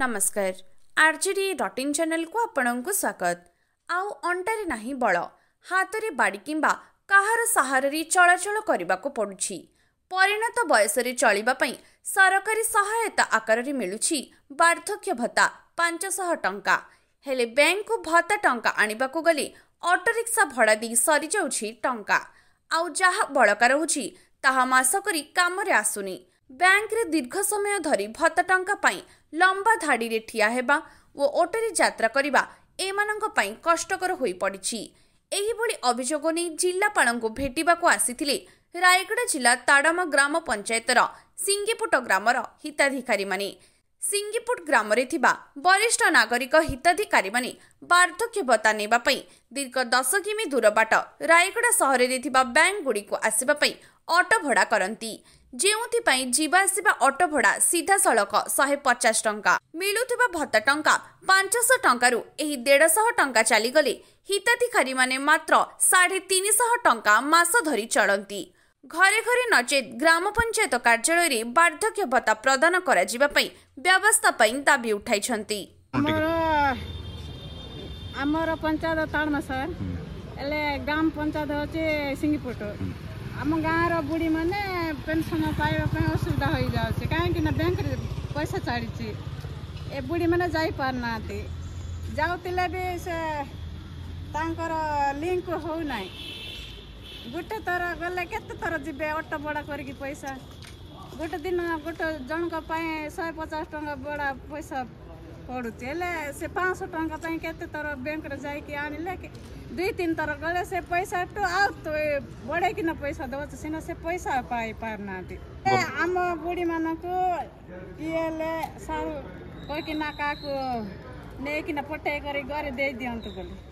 ନମସ୍କାର RJD dot in ଚ୍ୟାନେଲକୁ ଆପଣଙ୍କୁ ସ୍ୱାଗତ ଆଉ ଅଣ୍ଟାରେ ନାହିଁ ବଳ ହାତରେ ବାଡ଼ି କିମ୍ବା କାହାର ସାହାରରେ ଚଳାଚଳ କରିବାକୁ ପଡ଼ୁଛି ପରିଣତ ବୟସରେ ଚଳିବା ପାଇଁ ସରକାରୀ ସହାୟତା ଆକାରରେ ମିଳୁଛି ବାର୍ଦ୍ଧକ୍ୟ ଭତ୍ତା ପାଞ୍ଚଶହ ଟଙ୍କା ହେଲେ ବ୍ୟାଙ୍କକୁ ଭତ୍ତା ଟଙ୍କା ଆଣିବାକୁ ଗଲେ ଅଟୋରିକ୍ସା ଭଡ଼ା ଦେଇ ସରିଯାଉଛି ଟଙ୍କା ଆଉ ଯାହା ବଳକା ରହୁଛି ତାହା ମାସ କରି କାମରେ ଆସୁନି ବ୍ୟାଙ୍କରେ ଦୀର୍ଘ ସମୟ ଧରି ଭତ୍ତା ଟଙ୍କା ପାଇଁ ଲମ୍ବା ଧାଡ଼ିରେ ଠିଆ ହେବା ଓ ଅଟୋରେ ଯାତ୍ରା କରିବା ଏମାନଙ୍କ ପାଇଁ କଷ୍ଟକର ହୋଇପଡ଼ିଛି ଏହିଭଳି ଅଭିଯୋଗ ନେଇ ଜିଲ୍ଲାପାଳଙ୍କୁ ଭେଟିବାକୁ ଆସିଥିଲେ ରାୟଗଡ଼ା ଜିଲ୍ଲା ତାଡ଼ମା ଗ୍ରାମ ପଞ୍ଚାୟତର ସିଙ୍ଗିପୁଟ ଗ୍ରାମର ହିତାଧିକାରୀମାନେ ସିଙ୍ଗିପୁଟ ଗ୍ରାମରେ ଥିବା ବରିଷ୍ଠ ନାଗରିକ ହିତାଧିକାରୀମାନେ ବାର୍ଦ୍ଧକ୍ୟ ଭତ୍ତା ନେବା ପାଇଁ ଦୀର୍ଘ ଦଶ କିମି ଦୂର ବାଟ ରାୟଗଡ଼ା ସହରରେ ଥିବା ବ୍ୟାଙ୍କଗୁଡ଼ିକୁ ଆସିବା ପାଇଁ ଅଟୋ ଭଡ଼ା କରନ୍ତି ଯେଉଁଥିପାଇଁ ଯିବା ଆସିବା ଅଟୋ ଭଡ଼ା ସିଧାସଳଖ ଶହେ ପଚାଶ ଟଙ୍କା ମିଳୁଥିବା ଭତ୍ତା ଟଙ୍କା ପାଞ୍ଚଶହ ଟଙ୍କାରୁ ଏହି ଦେଢ଼ଶହ ଟଙ୍କା ଚାଲିଗଲେ ହିତାଧିକାରୀମାନେ ମାତ୍ର ସାଢ଼େ ତିନିଶହ ଟଙ୍କା ମାସ ଧରି ଚଳନ୍ତି ଘରେ ଘରେ ନଚେତ୍ ଗ୍ରାମ ପଞ୍ଚାୟତ କାର୍ଯ୍ୟାଳୟରେ ବାର୍ଦ୍ଧକ୍ୟ ଭତ୍ତା ପ୍ରଦାନ କରାଯିବା ପାଇଁ ବ୍ୟବସ୍ଥା ପାଇଁ ଦାବି ଉଠାଇଛନ୍ତି ଆମର ପଞ୍ଚାୟତ ତାଳମା ସାର୍ ହେଲେ ଗ୍ରାମ ପଞ୍ଚାୟତ ହେଉଛି ସିଙ୍ଗିପୁଟ ଆମ ଗାଁର ବୁଢ଼ୀମାନେ ପେନ୍ସନ୍ ପାଇବା ପାଇଁ ଅସୁବିଧା ହୋଇଯାଉଛି କାହିଁକି ନା ବ୍ୟାଙ୍କରେ ପଇସା ଛାଡ଼ିଛି ଏ ବୁଢ଼ୀମାନେ ଯାଇପାରୁନାହାନ୍ତି ଯାଉଥିଲେ ବି ସେ ତାଙ୍କର ଲିଙ୍କ ହେଉନାହିଁ गोटे थर गा केटो बडा गरिक पैसा गटे दिन गोटे जङ्क शास टङा बडा पैसा पडुँ हो पाँच सय टाइम केतेथर ब्याङ्क जाइक आणले दुई तिन तर गले से पैसा आउँ बढेको पैसा देउछु से पैसा पापि आम बुढी मुले साना कहाँ कुकिना पठाइक गरीदिनु